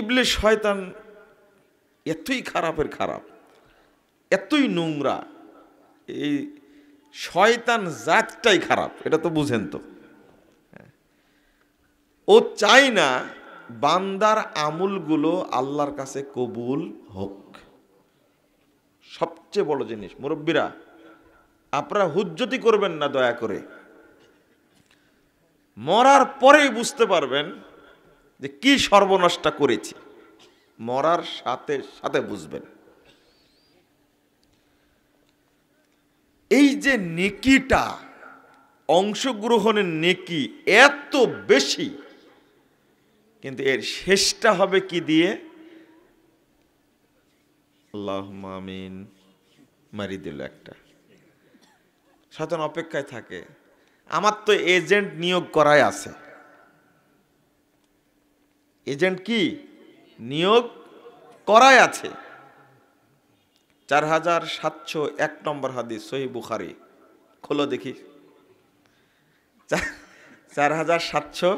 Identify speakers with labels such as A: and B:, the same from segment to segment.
A: ইবলে শয়তান এতই খারাপের খারাপ এতই নোংরা এই শয়তান জাতটাই খারাপ এটা তো বুঝেন তো ও চাই না বান্দার আমুলগুলো আল্লাহর কাছে কবুল হোক সবচেয়ে বড় জিনিস মুরব্বীরা আপনারা হুজ্জতি করবেন না দয়া করে মরার পরেই বুঝতে পারবেন যে কি সর্বনাশটা করেছি মরার সাথে সাথে বুঝবেন এই যে নেকিটা অংশগ্রহণের নেকি এত বেশি কিন্তু এর শেষটা হবে কি দিয়ে আল্লাহ মামিন মারি দিল একটা সাধারণ অপেক্ষায় থাকে আমার তো এজেন্ট নিয়োগ করাই আছে এজেন্ট কি নিয়োগ করাই আছে চার হাজার সাতশো এক নম্বর হাদিস সহি বুখারি খোলো দেখি চার হাজার সাতশো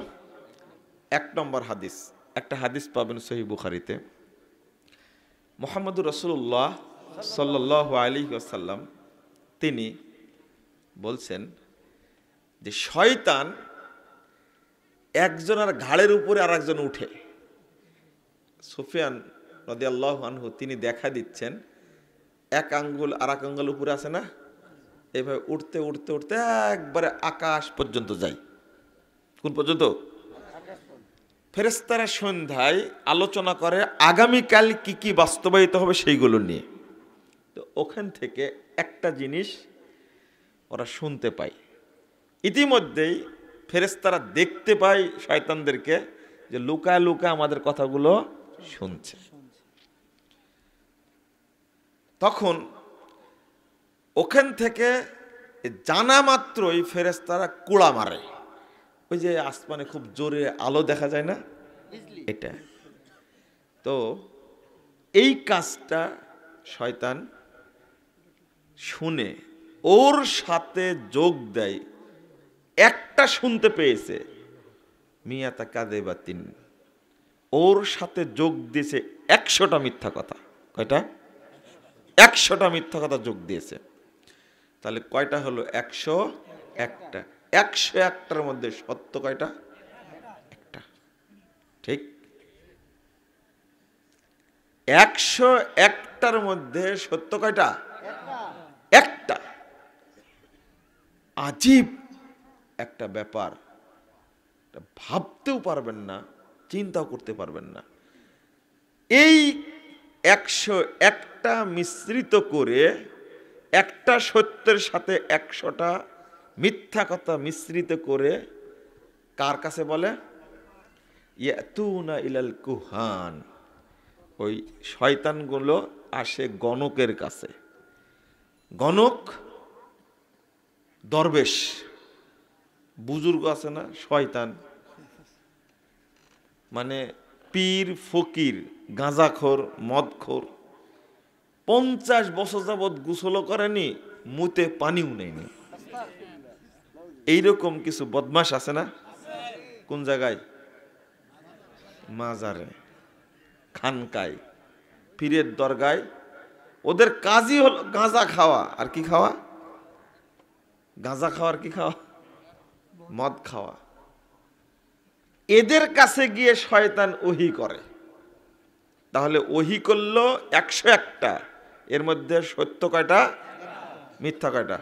A: এক নম্বর হাদিস একটা হাদিস পাবেন সহি বুখারিতে মোহাম্মদুর রসুল্লাহ সাল্লাহ আলী আসাল্লাম তিনি বলছেন যে শয়তান একজনের ঘাড়ের উপরে আর একজন উঠে সুফিয়ান নদী আল্লাহ আনহু তিনি দেখা দিচ্ছেন এক আঙ্গুল আর এক আঙ্গুল উপরে আছে না এভাবে উঠতে উঠতে উঠতে একবারে আকাশ পর্যন্ত যাই কোন পর্যন্ত ফেরেস্তারা সন্ধ্যায় আলোচনা করে আগামীকাল কি কি বাস্তবায়িত হবে সেইগুলো নিয়ে তো ওখান থেকে একটা জিনিস ওরা শুনতে পায় ইতিমধ্যেই ফেরেস্তারা দেখতে পায় শয়তানদেরকে যে লুকা লুকা আমাদের কথাগুলো শুনছে তখন ওখান থেকে জানা মাত্রই ফেরেস্তারা কুড়া মারে ওই যে আসমানে খুব জোরে আলো দেখা যায় না এটা তো এই কাজটা শয়তান শুনে ওর সাথে যোগ দেয় একটা শুনতে পেয়েছে তা কাদে বা তিন ওর সাথে যোগ দিয়েছে একশোটা মিথ্যা কথা কয়টা একশোটা মিথ্যা কথা যোগ দিয়েছে তাহলে কয়টা হলো একশো একটা একশো একটার মধ্যে সত্য কয়টা একটা ঠিক একশো একটার মধ্যে সত্য কয়টা একটা আজীব একটা ব্যাপার ভাবতেও পারবেন না চিন্তাও করতে পারবেন না এই একশো একটা মিশ্রিত করে একটা সত্যের সাথে একশোটা মিথ্যা কথা মিশ্রিত করে কার কাছে বলে ইয়াতুনা ইলাল কুহান ওই শয়তানগুলো আসে গণকের কাছে গণক দরবেশ বুজুর্গ আছে না শয়তান মানে পীর ফকির গাঁজাখোর মদখোর পঞ্চাশ বছর যাবৎ গুসলও করেনি মুতে পানিও নেয়নি এইরকম কিছু বদমাস আছে না কোন জায়গায় মাজারে খানকায় পীরের দরগায় ওদের কাজই হলো গাঁজা খাওয়া আর কি খাওয়া গাঁজা খাওয়া আর কি খাওয়া মদ খাওয়া এদের কাছে গিয়ে শয়তান ওহি করে তাহলে ওহি করলো একশো একটা এর মধ্যে সত্য কয়টা মিথ্যা কয়টা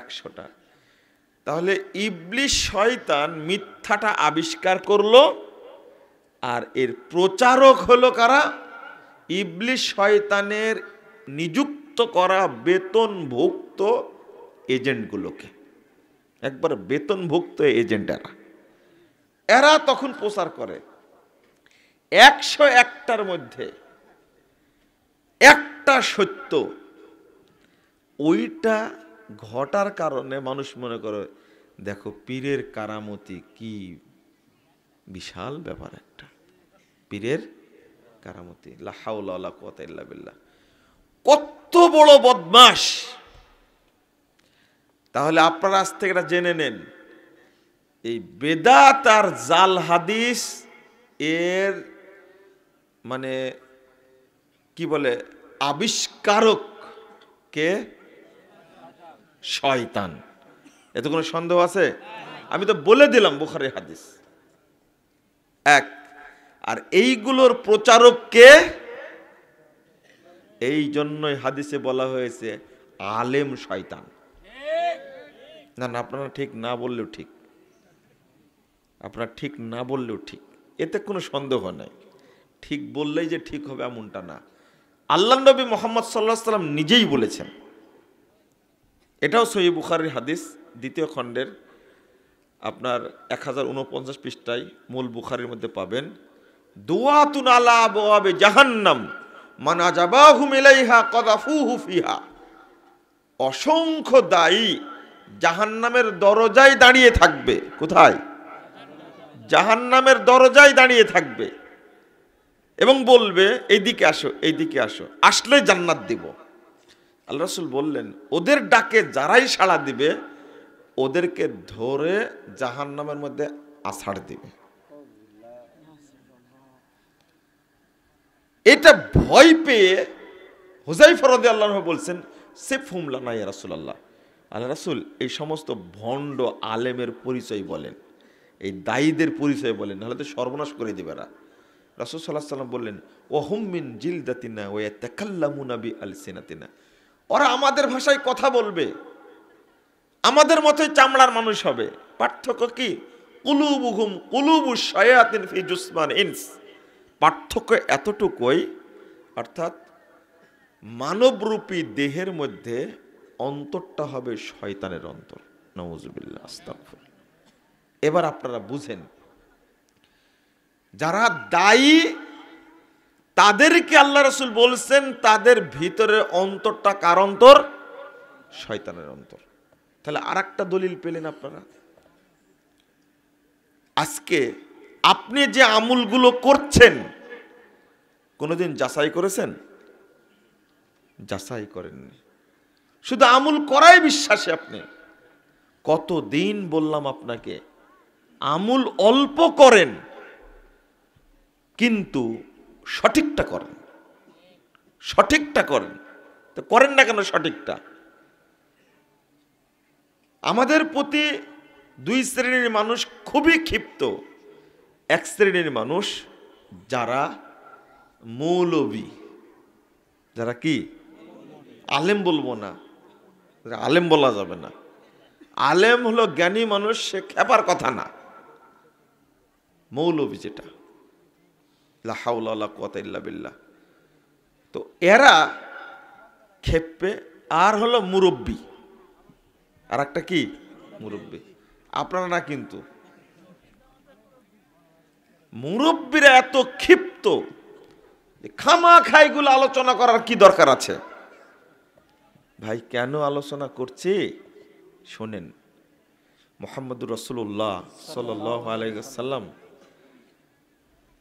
A: একশোটা তাহলে ইবলিশ শয়তান মিথ্যাটা আবিষ্কার করল আর এর প্রচারক হলো কারা ইবলিশ শয়তানের নিযুক্ত করা বেতনভুক্ত এজেন্টগুলোকে একবার বেতনভুক্ত এজেন্টারা এরা তখন প্রচার করে একশো একটার মধ্যে একটা সত্য ওইটা ঘটার কারণে মানুষ মনে করে দেখো পীরের কারামতি কি বিশাল ব্যাপার একটা পীরের কারামতি লাহাউল্লা কোয়াত কত বড় বদমাস তাহলে আপনার আজ থেকে এটা জেনে নেন এই বেদাত আর জাল হাদিস এর মানে কি বলে আবিষ্কারক কে শয়তান এত কোনো সন্দেহ আছে আমি তো বলে দিলাম বুখারি হাদিস এক আর এইগুলোর প্রচারক কে এই জন্যই হাদিসে বলা হয়েছে আলেম শয়তান না না আপনারা ঠিক না বললেও ঠিক আপনারা ঠিক না বললেও ঠিক এতে কোনো সন্দেহ নাই ঠিক বললেই যে ঠিক হবে এমনটা না আল্লাহ নবী মোহাম্মদ সাল্লাহ সাল্লাম নিজেই বলেছেন এটাও সহি বুখারির হাদিস দ্বিতীয় খণ্ডের আপনার এক হাজার উনপঞ্চাশ পৃষ্ঠায় মূল বুখারির মধ্যে পাবেন দুয়াতুন আলা আবে জাহান্নাম মানা যাবাহু মিলাইহা কদাফুহু ফিহা অসংখ্য দায়ী জাহান্নামের দরজায় দাঁড়িয়ে থাকবে কোথায় জাহান্নামের দরজায় দাঁড়িয়ে থাকবে এবং বলবে এইদিকে আসো এইদিকে আসো আসলে জান্নাত দিব আল্লাহ রসুল বললেন ওদের ডাকে যারাই সাড়া দিবে ওদেরকে ধরে জাহান্নামের মধ্যে আছাড় দিবে এটা ভয় পেয়ে হোজাই ফরদে আল্লাহ বলছেন সে ফুমলা নাই রাসুল আল্লাহ আল্লাহ রাসুল এই সমস্ত ভণ্ড আলেমের পরিচয় বলেন এই দায়ীদের পরিচয় বলেন নাহলে তো সর্বনাশ করে দেবে না রাসুল সাল্লাহ সাল্লাম বললেন হুমিন জিল দাতিনা ও তেকাল্লামুনাবি আল সিনাতিনা ওরা আমাদের ভাষায় কথা বলবে আমাদের মতোই চামড়ার মানুষ হবে পার্থক্য কি কুলুবুহুম কুলুবু শায়াতিন ফি জুসমান ইনস পার্থক্য এতটুকুই অর্থাৎ মানবরূপী দেহের মধ্যে অন্তরটা হবে শয়তানের অন্তর নওয়াজুবিল্লা এবার আপনারা বুঝেন যারা দায়ী তাদেরকে আল্লাহ রসুল বলছেন তাদের ভিতরে অন্তরটা কার অন্তর শয়তানের অন্তর তাহলে আর দলিল পেলেন আপনারা আজকে আপনি যে আমুলগুলো করছেন কোনোদিন যাচাই করেছেন যাচাই করেননি শুধু আমুল করাই বিশ্বাসে আপনি কত দিন বললাম আপনাকে আমুল অল্প করেন কিন্তু সঠিকটা করেন সঠিকটা করেন তো করেন না কেন সঠিকটা আমাদের প্রতি দুই শ্রেণীর মানুষ খুবই ক্ষিপ্ত এক শ্রেণীর মানুষ যারা মৌলবী যারা কি আলেম বলবো না আলেম বলা যাবে না আলেম হলো জ্ঞানী মানুষ সে খেপার কথা না মৌলবি যেটা লাহাউল্লা তো এরা খেপে আর হলো মুরব্বী আর একটা কি মুরব্বী আপনারা না কিন্তু মুরব্বীরা এত ক্ষিপ্ত খামা খাইগুলো আলোচনা করার কি দরকার আছে ভাই কেন আলোচনা করছি শোনেন মোহাম্মদুর রসুল্লাহ সাল্লাহ আলাইসাল্লাম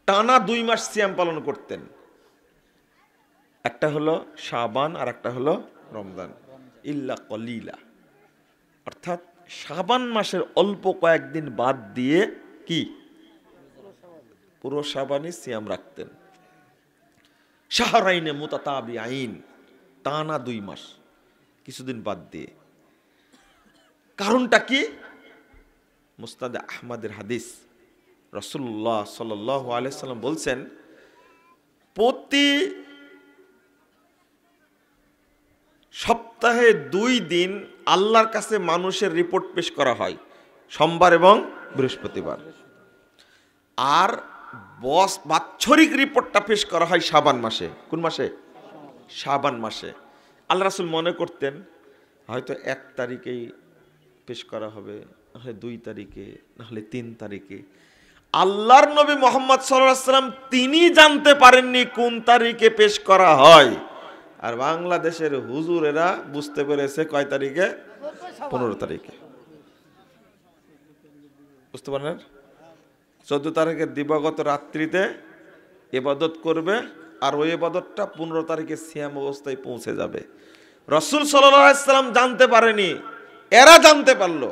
A: টানা দুই মাস সিয়াম পালন করতেন একটা হলো শাবান আর একটা হলো রমজান ইল্লা কলিলা অর্থাৎ শাবান মাসের অল্প কয়েকদিন বাদ দিয়ে কি পুরো শাবানই সিয়াম রাখতেন শাহরাইনে মোতাতাবি আইন টানা দুই মাস কিছুদিন বাদ দিয়ে কারণটা কি মুস্তাদ আহমদের হাদিস রসুল্লাহ সাল আলাইসাল্লাম বলছেন প্রতি সপ্তাহে দুই দিন আল্লাহর কাছে মানুষের রিপোর্ট পেশ করা হয় সোমবার এবং বৃহস্পতিবার আর বস বাৎসরিক রিপোর্টটা পেশ করা হয় সাবান মাসে কোন মাসে সাবান মাসে আল্লাহ রাসুল মনে করতেন হয়তো এক তারিখেই পেশ করা হবে নাহলে দুই তারিখে নাহলে তিন তারিখে আল্লাহর নবী মোহাম্মদ সাল্লাম তিনি জানতে পারেননি কোন তারিখে পেশ করা হয় আর বাংলাদেশের হুজুরেরা বুঝতে পেরেছে কয় তারিখে পনেরো তারিখে বুঝতে পারেন চোদ্দ তারিখের দিবাগত রাত্রিতে এবাদত করবে আর ওই বদরটা পনেরো তারিখে সিয়াম অবস্থায় পৌঁছে যাবে রসুল সাল্লাম জানতে পারেনি এরা জানতে পারল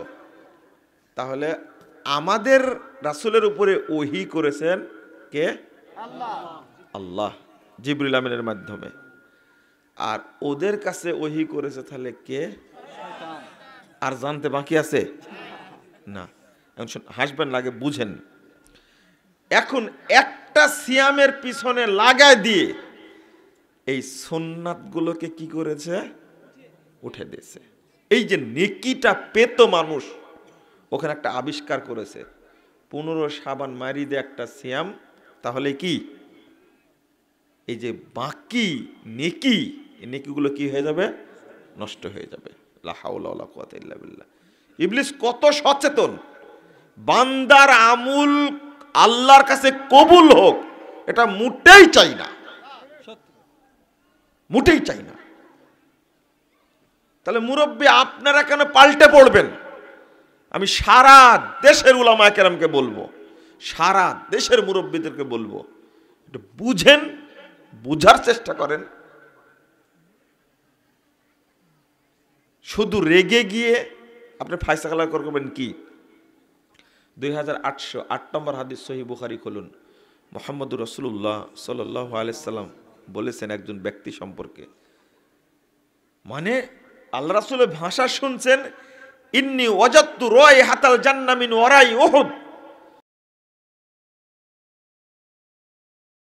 A: তাহলে আমাদের রাসুলের উপরে ওহি করেছেন কে আল্লাহ জিবরুল আমিনের মাধ্যমে আর ওদের কাছে ওহি করেছে তাহলে কে আর জানতে বাকি আছে না এখন হাসবেন লাগে বুঝেন এখন এক একটা সিয়ামের পিছনে লাগায় দিয়ে এই সোননাথগুলোকে কি করেছে উঠে দিয়েছে এই যে নেকিটা পেত মানুষ ওখানে একটা আবিষ্কার করেছে পনেরো সাবান মারি দে একটা সিয়াম তাহলে কি এই যে বাকি নেকি নেকিগুলো কি হয়ে যাবে নষ্ট হয়ে যাবে ইবলিস কত সচেতন বান্দার আমুল আল্লাহর কাছে কবুল হোক এটা মুটেই চাই না মুটেই চাই না তাহলে মুরব্বী আপনারা কেন পাল্টে পড়বেন আমি সারা দেশের উলামা কেরামকে বলবো সারা দেশের মুরব্বীদেরকে বলবো একটু বুঝেন বুঝার চেষ্টা করেন শুধু রেগে গিয়ে আপনি ফাইসা ফায়সালা করবেন কি দুই হাজার আটশো আট নম্বর হাদিস সহি বুখারি খুলুন মোহাম্মদ রসুল্লাহ সাল্লাহ আলাইসাল্লাম বলেছেন একজন ব্যক্তি সম্পর্কে মানে আল্লাহ রাসুলের ভাষা শুনছেন ইন্নি অজাত্তু রয় হাতাল জান্নামিন ওরাই ওহুদ